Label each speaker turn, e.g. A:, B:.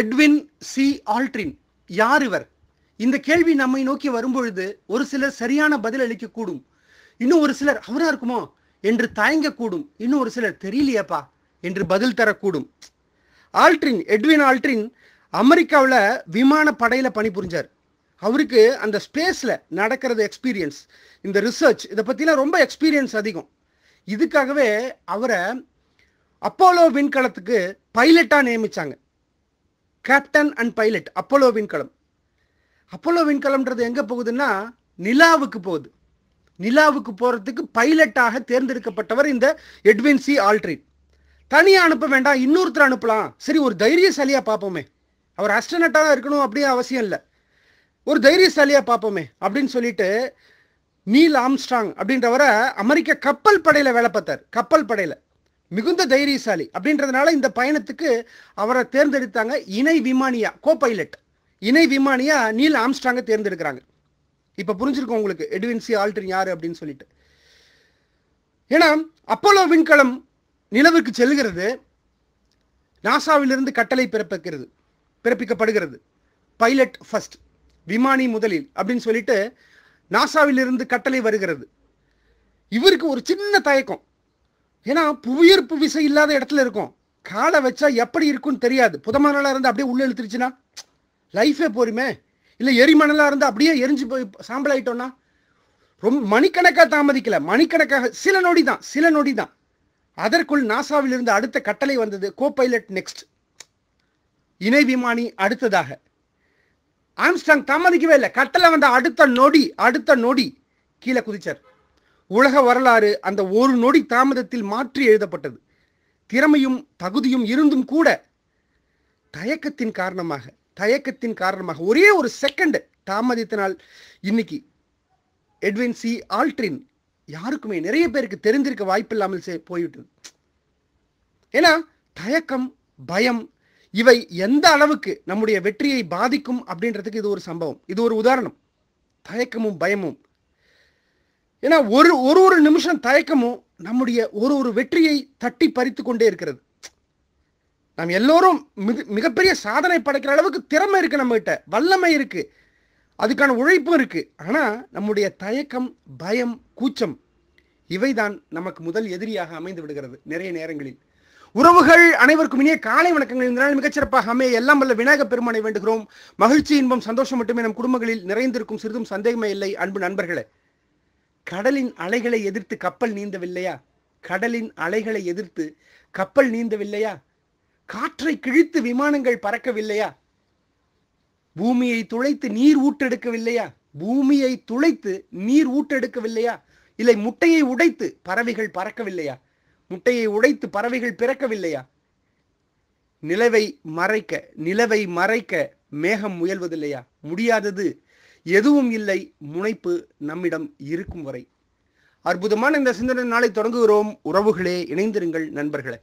A: Edwin C Aldrin யார் இவர் இந்த கேள்வி நம்மை நோக்கி வரும்பொழுது ஒரு சிலர் சரியான பதில் அளிக்கக்கூடும் இன்னும் ஒரு சிலர் அவராக இருக்குமோ என்று தயங்கக்கூடும் இன்னும் ஒரு சிலர் தெரியலையப்பா என்று பதில் தரக்கூடும் ஆல்ட்ரின் எட்வின் ஆல்ட்ரின் அமெரிக்காவில் விமான படையில் பணிபுரிஞ்சார் அவருக்கு அந்த ஸ்பேஸில் நடக்கிறது எக்ஸ்பீரியன்ஸ் இந்த ரிசர்ச் இதை பற்றிலாம் ரொம்ப எக்ஸ்பீரியன்ஸ் அதிகம் இதுக்காகவே அவரை அப்போலோ விண்கலத்துக்கு பைலட்டாக நியமித்தாங்க கேப்டன் அண்ட் பைலட் அப்போலோ விண்கலம் அப்போலோ விண்கலம்ன்றது எங்கே போகுதுன்னா நிலாவுக்கு போகுது நிலாவுக்கு போகிறதுக்கு பைலட்டாக தேர்ந்தெடுக்கப்பட்டவர் இந்த எட்வின் சி ஆல்ட்ரின் தனியாக அனுப்ப வேண்டாம் இன்னொருத்தர் அனுப்பலாம் சரி ஒரு தைரியசாலியாக பார்ப்போமே அவர் அஸ்டனட்டாக இருக்கணும் அப்படியே அவசியம் இல்லை ஒரு தைரியசாலியாக பார்ப்போமே அப்படின்னு சொல்லிட்டு நீல் ஆம்ஸ்ட்ராங் அப்படின்றவரை அமெரிக்க கப்பல் படையில் வேலை பார்த்தார் கப்பல் படையில் மிகுந்த தைரியசாலி அப்படின்றதுனால இந்த பயணத்துக்கு அவரை தேர்ந்தெடுத்தாங்க இணை விமானியா கோ பைலட் இணை விமானியா நீல் ஆம்ஸ்டாங்க தேர்ந்தெடுக்கிறாங்க இப்போ புரிஞ்சிருக்கோம் உங்களுக்கு எட்வின்சி ஆல்டர் யார் அப்படின்னு சொல்லிட்டு ஏன்னா அப்போலோ விண்கலம் நிலவுக்கு செல்கிறது நாசாவிலிருந்து கட்டளை பிறப்பிக்கிறது பிறப்பிக்கப்படுகிறது பைலட் ஃபர்ஸ்ட் விமானி முதலில் அப்படின்னு சொல்லிட்டு நாசாவிலிருந்து கட்டளை வருகிறது இவருக்கு ஒரு சின்ன தயக்கம் ஏன்னா புவியீர்ப்பு விசை இல்லாத இடத்துல இருக்கும் காலை வச்சா எப்படி இருக்கும்னு தெரியாது புதமணலாக இருந்தால் அப்படியே உள்ளே இழுத்துருச்சுன்னா லைஃபே போருமே இல்லை எரிமணலாக இருந்தால் அப்படியே எரிஞ்சு போய் சாம்பல் ஆகிட்டோன்னா ரொம்ப மணிக்கணக்காக தாமதிக்கலை மணிக்கணக்காக சில நொடி தான் சில நொடி தான் அதற்குள் நாசாவிலிருந்து அடுத்த கட்டளை வந்தது கோ பைலட் நெக்ஸ்ட் இணை விமானி அடுத்ததாக ஆம்ஸ்டாங் தாமதிக்கவே இல்லை கட்டளை வந்த அடுத்த நொடி அடுத்த நொடி கீழே குதிச்சார் உலக வரலாறு அந்த ஒரு நொடி தாமதத்தில் மாற்றி எழுதப்பட்டது திறமையும் தகுதியும் இருந்தும் கூட தயக்கத்தின் காரணமாக தயக்கத்தின் காரணமாக ஒரே ஒரு செகண்ட் தாமதித்தினால் இன்னைக்கு எட்வின் சி ஆல்ட்ரின் யாருக்குமே நிறைய பேருக்கு தெரிந்திருக்க வாய்ப்பில்லாமல் போய்விட்டது ஏன்னா தயக்கம் பயம் இவை எந்த அளவுக்கு நம்முடைய வெற்றியை பாதிக்கும் அப்படின்றதுக்கு இது ஒரு சம்பவம் இது ஒரு உதாரணம் தயக்கமும் பயமும் ஏன்னா ஒரு ஒரு ஒரு நிமிஷம் தயக்கமும் நம்முடைய ஒரு ஒரு வெற்றியை தட்டி பறித்து கொண்டே இருக்கிறது நாம் எல்லோரும் மிகு மிகப்பெரிய சாதனை படைக்கிற அளவுக்கு திறமை இருக்குது நம்மகிட்ட வல்லமை இருக்குது அதுக்கான உழைப்பும் இருக்குது ஆனால் நம்முடைய தயக்கம் பயம் கூச்சம் இவைதான் நமக்கு முதல் எதிரியாக அமைந்து விடுகிறது நிறைய நேரங்களில் உறவுகள் அனைவருக்கும் இனிய காலை வணக்கங்கள் இந்த நாள் மிகச்சிறப்பாக அமைய எல்லாம் வல்ல விநாயக பெருமானை வேண்டுகிறோம் மகிழ்ச்சி இன்பம் சந்தோஷம் மட்டுமே நம் குடும்பங்களில் நிறைந்திருக்கும் சிறிதும் சந்தேகமே இல்லை அன்பு நண்பர்களே கடலின் அலைகளை எதிர்த்து கப்பல் நீந்தவில்லையா கடலின் அலைகளை எதிர்த்து கப்பல் நீந்தவில்லையா காற்றை கிழித்து விமானங்கள் பறக்கவில்லையா பூமியை துளைத்து நீர் ஊட்டெடுக்கவில்லையா பூமியை துளைத்து நீர் ஊட்டெடுக்கவில்லையா இல்லை முட்டையை உடைத்து பறவைகள் பறக்கவில்லையா முட்டையை உடைத்து பறவைகள் பிறக்கவில்லையா நிலவை மறைக்க நிலவை மறைக்க மேகம் முயல்வதில்லையா முடியாதது எதுவும் இல்லை முனைப்பு நம்மிடம் இருக்கும் வரை அற்புதமான இந்த சிந்தனை நாளை தொடங்குகிறோம் உறவுகளே இணைந்திருங்கள் நண்பர்களே